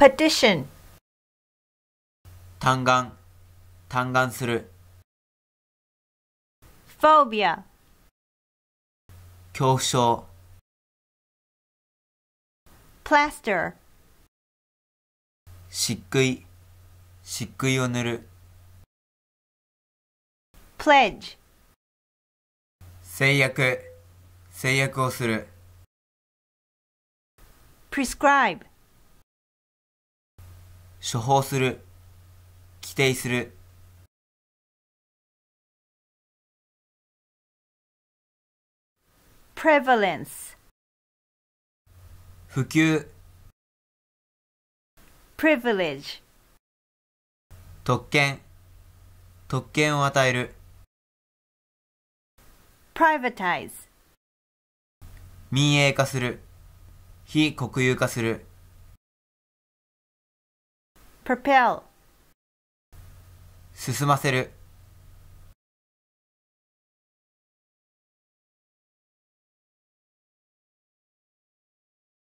petition 嘆願嘆願する phobia 恐怖症 plaster 漆喰漆喰を塗る pledge 制約制約をする prescribe 処方する、規定する。prevalence 普及 privilege 特権特権を与える privatize 民営化する非国有化する propel 進ませる